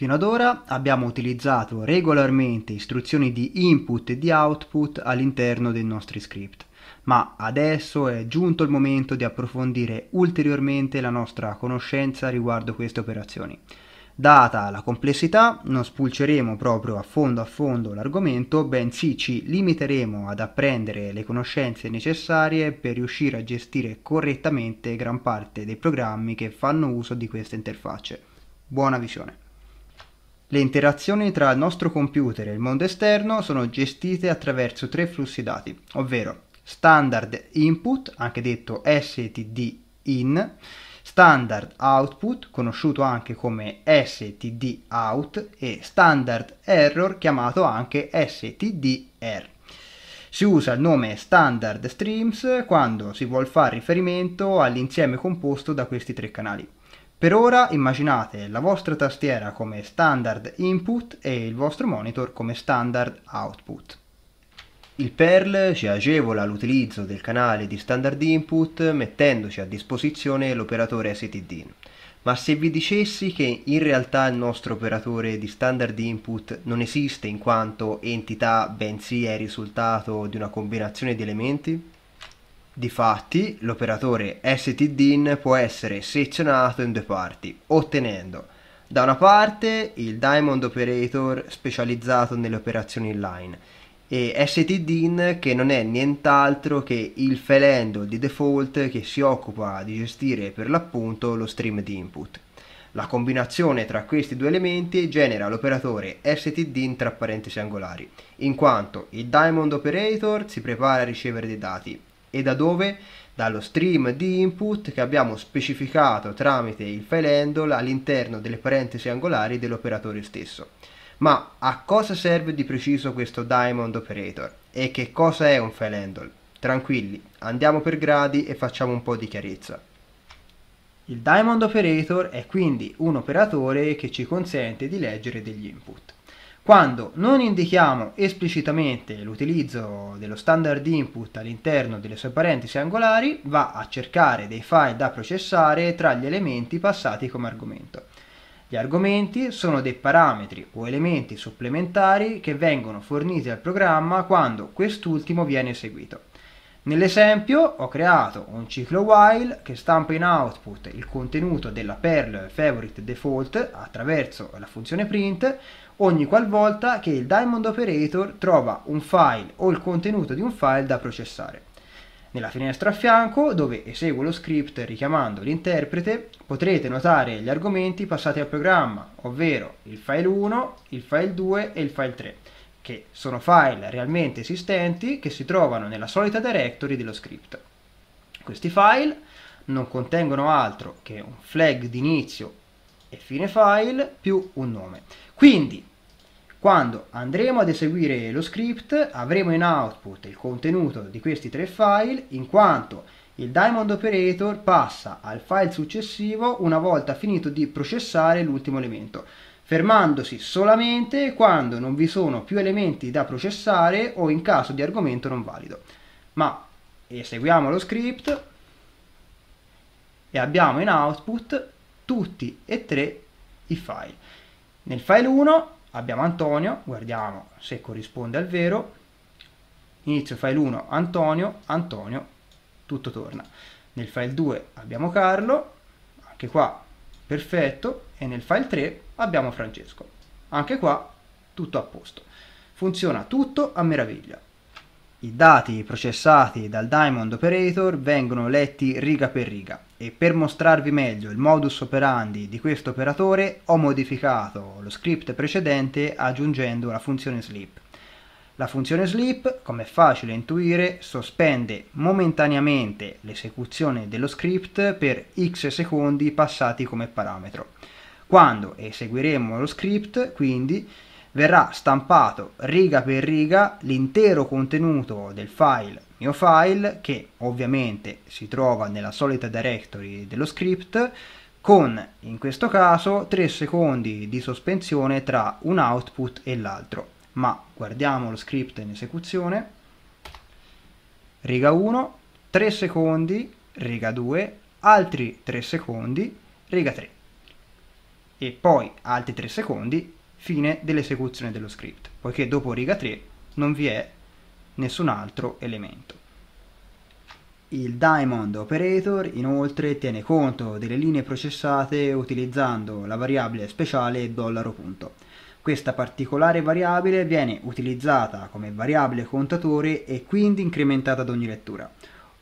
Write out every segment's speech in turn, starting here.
Fino ad ora abbiamo utilizzato regolarmente istruzioni di input e di output all'interno dei nostri script, ma adesso è giunto il momento di approfondire ulteriormente la nostra conoscenza riguardo queste operazioni. Data la complessità, non spulceremo proprio a fondo a fondo l'argomento, bensì ci limiteremo ad apprendere le conoscenze necessarie per riuscire a gestire correttamente gran parte dei programmi che fanno uso di queste interfacce. Buona visione! Le interazioni tra il nostro computer e il mondo esterno sono gestite attraverso tre flussi dati, ovvero standard input, anche detto std in, standard output, conosciuto anche come std out, e standard error, chiamato anche stdr. Si usa il nome standard streams quando si vuol fare riferimento all'insieme composto da questi tre canali. Per ora immaginate la vostra tastiera come standard input e il vostro monitor come standard output. Il Perl ci agevola l'utilizzo del canale di standard input mettendoci a disposizione l'operatore STD. Ma se vi dicessi che in realtà il nostro operatore di standard input non esiste in quanto entità bensì è il risultato di una combinazione di elementi? Difatti, l'operatore stdin può essere sezionato in due parti, ottenendo da una parte il Diamond Operator specializzato nelle operazioni inline e stdin che non è nient'altro che il felendo di default che si occupa di gestire per l'appunto lo stream di input. La combinazione tra questi due elementi genera l'operatore stdin tra parentesi angolari, in quanto il Diamond Operator si prepara a ricevere dei dati e da dove? Dallo stream di input che abbiamo specificato tramite il file handle all'interno delle parentesi angolari dell'operatore stesso. Ma a cosa serve di preciso questo diamond operator? E che cosa è un file handle? Tranquilli, andiamo per gradi e facciamo un po' di chiarezza. Il diamond operator è quindi un operatore che ci consente di leggere degli input quando non indichiamo esplicitamente l'utilizzo dello standard input all'interno delle sue parentesi angolari, va a cercare dei file da processare tra gli elementi passati come argomento. Gli argomenti sono dei parametri o elementi supplementari che vengono forniti al programma quando quest'ultimo viene eseguito. Nell'esempio ho creato un ciclo while che stampa in output il contenuto della perl favorite default attraverso la funzione print ogni qualvolta che il diamond operator trova un file o il contenuto di un file da processare. Nella finestra a fianco, dove eseguo lo script richiamando l'interprete, potrete notare gli argomenti passati al programma, ovvero il file 1, il file 2 e il file 3 che sono file realmente esistenti che si trovano nella solita directory dello script. Questi file non contengono altro che un flag di inizio e fine file più un nome. Quindi, quando andremo ad eseguire lo script, avremo in output il contenuto di questi tre file, in quanto il Diamond Operator passa al file successivo una volta finito di processare l'ultimo elemento fermandosi solamente quando non vi sono più elementi da processare o in caso di argomento non valido. Ma eseguiamo lo script e abbiamo in output tutti e tre i file. Nel file 1 abbiamo Antonio, guardiamo se corrisponde al vero, inizio file 1 Antonio, Antonio, tutto torna. Nel file 2 abbiamo Carlo, anche qua perfetto, e nel file 3 abbiamo Francesco. Anche qua tutto a posto. Funziona tutto a meraviglia. I dati processati dal Diamond Operator vengono letti riga per riga e per mostrarvi meglio il modus operandi di questo operatore ho modificato lo script precedente aggiungendo la funzione sleep. La funzione sleep, come è facile intuire, sospende momentaneamente l'esecuzione dello script per x secondi passati come parametro quando eseguiremo lo script quindi verrà stampato riga per riga l'intero contenuto del file mio file che ovviamente si trova nella solita directory dello script con in questo caso 3 secondi di sospensione tra un output e l'altro ma guardiamo lo script in esecuzione riga 1 3 secondi riga 2 altri 3 secondi riga 3 e poi altri 3 secondi, fine dell'esecuzione dello script, poiché dopo riga 3 non vi è nessun altro elemento. Il Diamond Operator inoltre tiene conto delle linee processate utilizzando la variabile speciale dollaro punto. Questa particolare variabile viene utilizzata come variabile contatore e quindi incrementata ad ogni lettura.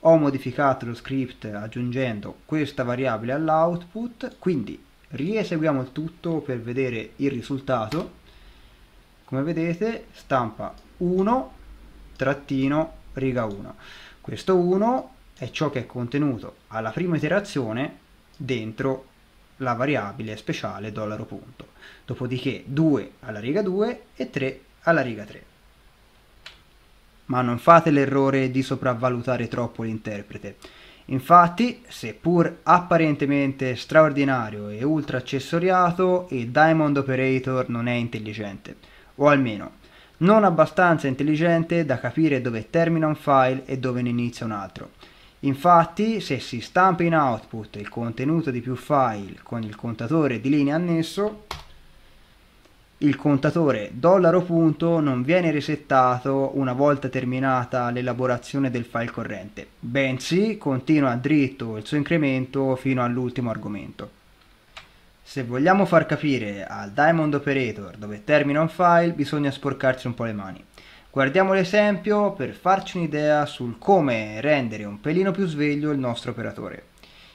Ho modificato lo script aggiungendo questa variabile all'output, quindi rieseguiamo il tutto per vedere il risultato come vedete stampa 1 trattino riga 1 questo 1 è ciò che è contenuto alla prima iterazione dentro la variabile speciale dollaro punto dopodiché 2 alla riga 2 e 3 alla riga 3 ma non fate l'errore di sopravvalutare troppo l'interprete Infatti, seppur apparentemente straordinario e ultra accessoriato, il Diamond Operator non è intelligente, o almeno non abbastanza intelligente da capire dove termina un file e dove ne inizia un altro. Infatti, se si stampa in output il contenuto di più file con il contatore di linea annesso, il contatore dollaro punto non viene resettato una volta terminata l'elaborazione del file corrente, bensì continua dritto il suo incremento fino all'ultimo argomento. Se vogliamo far capire al Diamond Operator dove termina un file bisogna sporcarsi un po' le mani. Guardiamo l'esempio per farci un'idea sul come rendere un pelino più sveglio il nostro operatore.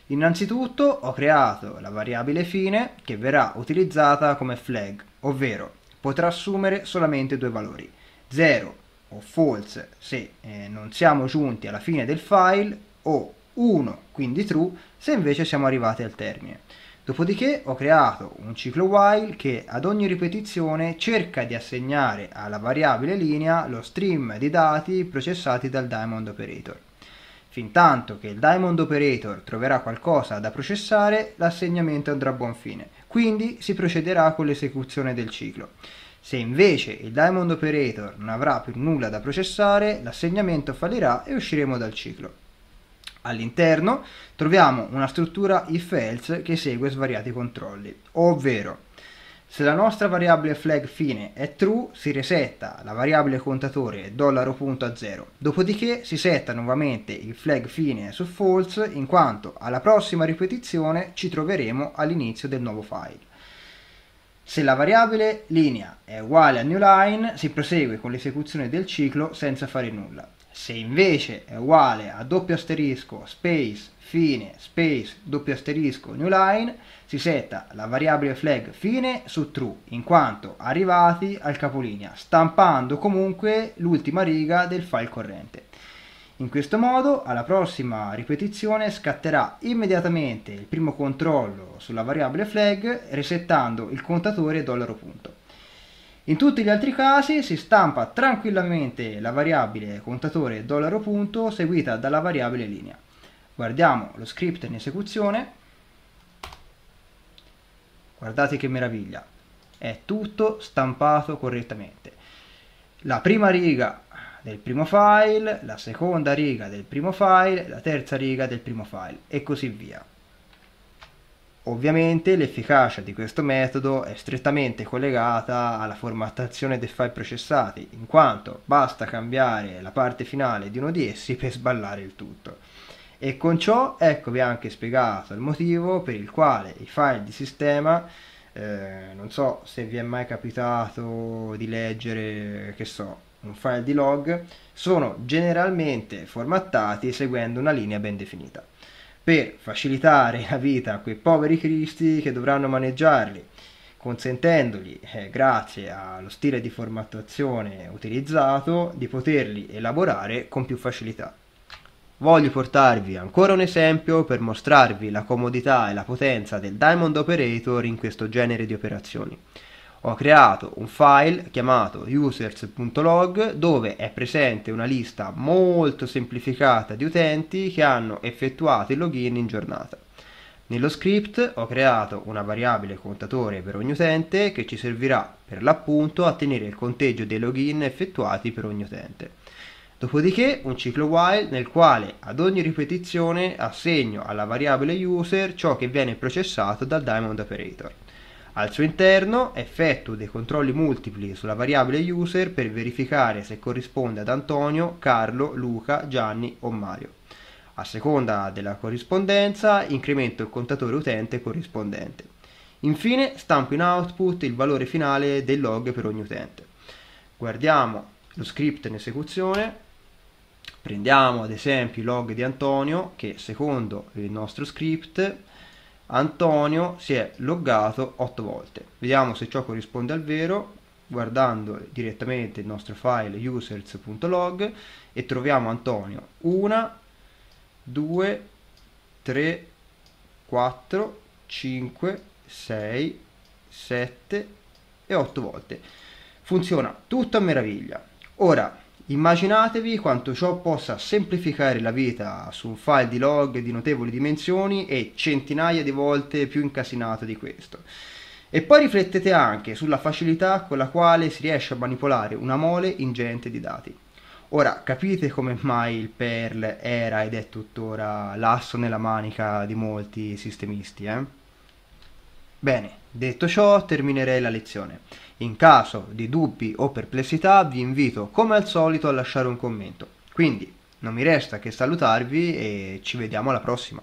Innanzitutto ho creato la variabile fine che verrà utilizzata come flag ovvero potrà assumere solamente due valori, 0 o false se eh, non siamo giunti alla fine del file o 1, quindi true, se invece siamo arrivati al termine. Dopodiché ho creato un ciclo while che ad ogni ripetizione cerca di assegnare alla variabile linea lo stream di dati processati dal Diamond Operator. Fin tanto che il Diamond Operator troverà qualcosa da processare, l'assegnamento andrà a buon fine, quindi si procederà con l'esecuzione del ciclo. Se invece il Diamond Operator non avrà più nulla da processare, l'assegnamento fallirà e usciremo dal ciclo. All'interno troviamo una struttura if-else che segue svariati controlli, ovvero se la nostra variabile flag fine è true, si resetta la variabile contatore $.0, dopodiché si setta nuovamente il flag fine su false in quanto alla prossima ripetizione ci troveremo all'inizio del nuovo file. Se la variabile linea è uguale a new line, si prosegue con l'esecuzione del ciclo senza fare nulla. Se invece è uguale a doppio asterisco space fine space doppio asterisco new line, si setta la variabile flag fine su true, in quanto arrivati al capolinea, stampando comunque l'ultima riga del file corrente. In questo modo alla prossima ripetizione scatterà immediatamente il primo controllo sulla variabile flag resettando il contatore dollaro punto. In tutti gli altri casi si stampa tranquillamente la variabile contatore dollaro punto seguita dalla variabile linea. Guardiamo lo script in esecuzione. Guardate che meraviglia. È tutto stampato correttamente. La prima riga del primo file, la seconda riga del primo file, la terza riga del primo file e così via. Ovviamente l'efficacia di questo metodo è strettamente collegata alla formattazione dei file processati, in quanto basta cambiare la parte finale di uno di essi per sballare il tutto. E con ciò eccovi anche spiegato il motivo per il quale i file di sistema eh, non so se vi è mai capitato di leggere, che so, un file di log, sono generalmente formattati seguendo una linea ben definita. Per facilitare la vita a quei poveri cristi che dovranno maneggiarli, consentendogli, eh, grazie allo stile di formattazione utilizzato, di poterli elaborare con più facilità. Voglio portarvi ancora un esempio per mostrarvi la comodità e la potenza del Diamond Operator in questo genere di operazioni ho creato un file chiamato users.log dove è presente una lista molto semplificata di utenti che hanno effettuato il login in giornata. Nello script ho creato una variabile contatore per ogni utente che ci servirà per l'appunto a tenere il conteggio dei login effettuati per ogni utente. Dopodiché un ciclo while nel quale ad ogni ripetizione assegno alla variabile user ciò che viene processato dal Diamond Operator. Al suo interno effettuo dei controlli multipli sulla variabile user per verificare se corrisponde ad Antonio, Carlo, Luca, Gianni o Mario. A seconda della corrispondenza incremento il contatore utente corrispondente. Infine stampo in output il valore finale del log per ogni utente. Guardiamo lo script in esecuzione, prendiamo ad esempio i log di Antonio che secondo il nostro script Antonio si è loggato 8 volte. Vediamo se ciò corrisponde al vero guardando direttamente il nostro file users.log e troviamo Antonio 1, 2, 3, 4, 5, 6, 7 e 8 volte. Funziona tutto a meraviglia. Ora Immaginatevi quanto ciò possa semplificare la vita su un file di log di notevoli dimensioni e centinaia di volte più incasinato di questo. E poi riflettete anche sulla facilità con la quale si riesce a manipolare una mole ingente di dati. Ora capite come mai il Perl era ed è tuttora l'asso nella manica di molti sistemisti, eh? Bene, detto ciò terminerei la lezione. In caso di dubbi o perplessità vi invito come al solito a lasciare un commento. Quindi non mi resta che salutarvi e ci vediamo alla prossima.